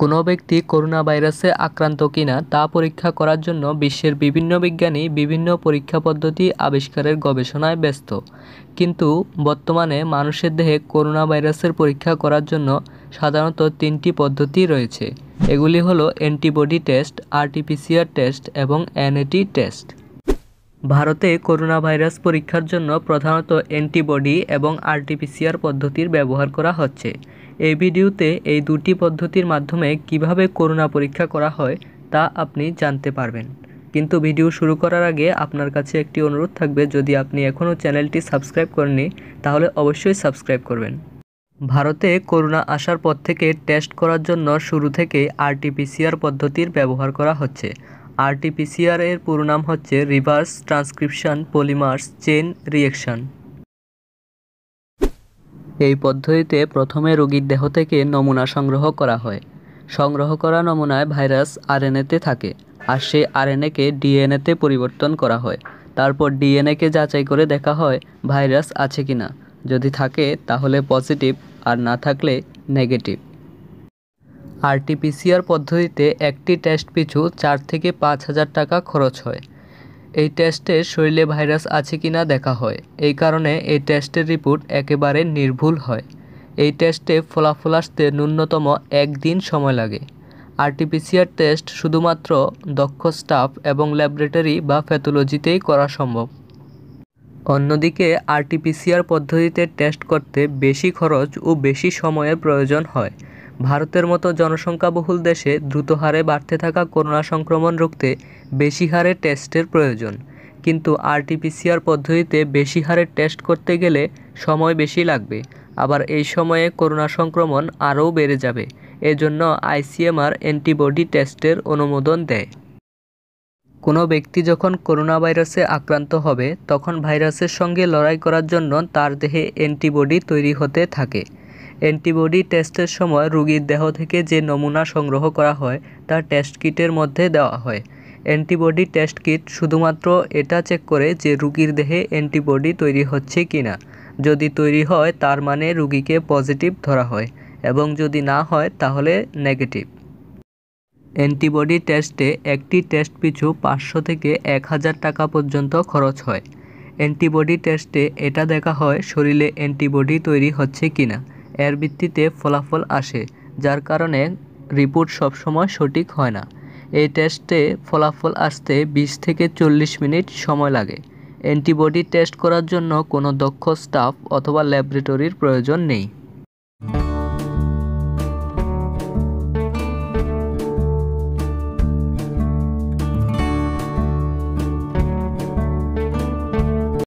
কোনো ব্যক্তি করোনা ভাইরাসে আক্রান্ত কিনা তা পরীক্ষা করার জন্য বিশ্বের বিভিন্ন বিজ্ঞানী বিভিন্ন পরীক্ষা পদ্ধতি আবিষ্কারের গবেষণায় ব্যস্ত কিন্তু বর্তমানে মানুষের দেহে করোনা ভাইরাসের পরীক্ষা করার জন্য সাধারণত তিনটি পদ্ধতি রয়েছে এগুলি হলো অ্যান্টিবডি টেস্ট আরটিপিসিআর টেস্ট এবং এনএটি টেস্ট ভারতে করোনা ভাইরাস পরীক্ষার জন্য প্রধানত অ্যান্টিবডি এবং আরটিপিসিআর পদ্ধতির ব্যবহার করা হচ্ছে এই ভিডিওতে এই দুটি পদ্ধতির মাধ্যমে কিভাবে করোনা পরীক্ষা করা হয় তা আপনি জানতে পারবেন কিন্তু ভিডিও শুরু করার আগে আপনার কাছে একটি অনুরোধ থাকবে যদি আপনি এখনও চ্যানেলটি সাবস্ক্রাইব করেননি তাহলে অবশ্যই সাবস্ক্রাইব করবেন ভারতে করোনা আসার পর থেকে টেস্ট করার জন্য শুরু থেকে আরটিপিসিআর পদ্ধতির ব্যবহার করা হচ্ছে আরটিপিসিআর এর পুরো নাম হচ্ছে reverse transcription polymerase chain reaction এই পদ্ধতিতে প্রথমে রোগীর দেহ থেকে নমুনা সংগ্রহ করা হয় সংগ্রহ করা নমুনায় ভাইরাস আরএনএতে থাকে আর সেই আরএনএকে ডিএনএতে পরিবর্তন করা হয় তারপর ডিএনএকে যাচাই করে দেখা হয় ভাইরাস আছে কি না যদি থাকে তাহলে পজিটিভ আর না থাকলে নেগেটিভ আরটিপিসিআর পদ্ধতিতে একটি টেস্ট পিছু চার থেকে পাঁচ হাজার টাকা খরচ হয় এই টেস্টে শরীরে ভাইরাস আছে কি না দেখা হয় এই কারণে এই টেস্টের রিপোর্ট একেবারে নির্ভুল হয় এই টেস্টে ফলাফল আসতে ন্যূনতম একদিন সময় লাগে আরটিপিসিআর টেস্ট শুধুমাত্র দক্ষ স্টাফ এবং ল্যাবরেটরি বা প্যাথোলজিতেই করা সম্ভব অন্যদিকে আরটিপিসিআর পদ্ধতিতে টেস্ট করতে বেশি খরচ ও বেশি সময়ের প্রয়োজন হয় ভারতের মতো জনসংখ্যাবহুল দেশে দ্রুত হারে বাড়তে থাকা করোনা সংক্রমণ রুখতে বেশি হারে টেস্টের প্রয়োজন কিন্তু আরটিপিসিআর পদ্ধতিতে বেশি হারে টেস্ট করতে গেলে সময় বেশি লাগবে আবার এই সময়ে করোনা সংক্রমণ আরও বেড়ে যাবে এজন্য আইসিএমআর অ্যান্টিবডি টেস্টের অনুমোদন দেয় কোনো ব্যক্তি যখন করোনা ভাইরাসে আক্রান্ত হবে তখন ভাইরাসের সঙ্গে লড়াই করার জন্য তার দেহে অ্যান্টিবডি তৈরি হতে থাকে অ্যান্টিবডি টেস্টের সময় রোগীর দেহ থেকে যে নমুনা সংগ্রহ করা হয় তা টেস্ট কিটের মধ্যে দেওয়া হয় অ্যান্টিবডি টেস্ট কিট শুধুমাত্র এটা চেক করে যে রুগীর দেহে অ্যান্টিবডি তৈরি হচ্ছে কি না যদি তৈরি হয় তার মানে রুগীকে পজিটিভ ধরা হয় এবং যদি না হয় তাহলে নেগেটিভ অ্যান্টিবডি টেস্টে একটি টেস্ট পিছু পাঁচশো থেকে এক হাজার টাকা পর্যন্ত খরচ হয় অ্যান্টিবডি টেস্টে এটা দেখা হয় শরীরে অ্যান্টিবডি তৈরি হচ্ছে কি না এর ভিত্তিতে ফলাফল আসে যার কারণে রিপোর্ট সবসময় সঠিক হয় না এই টেস্টে ফলাফল আসতে বিশ থেকে চল্লিশ মিনিট সময় লাগে অ্যান্টিবডি টেস্ট করার জন্য কোনো দক্ষ স্টাফ অথবা ল্যাবরেটরির প্রয়োজন নেই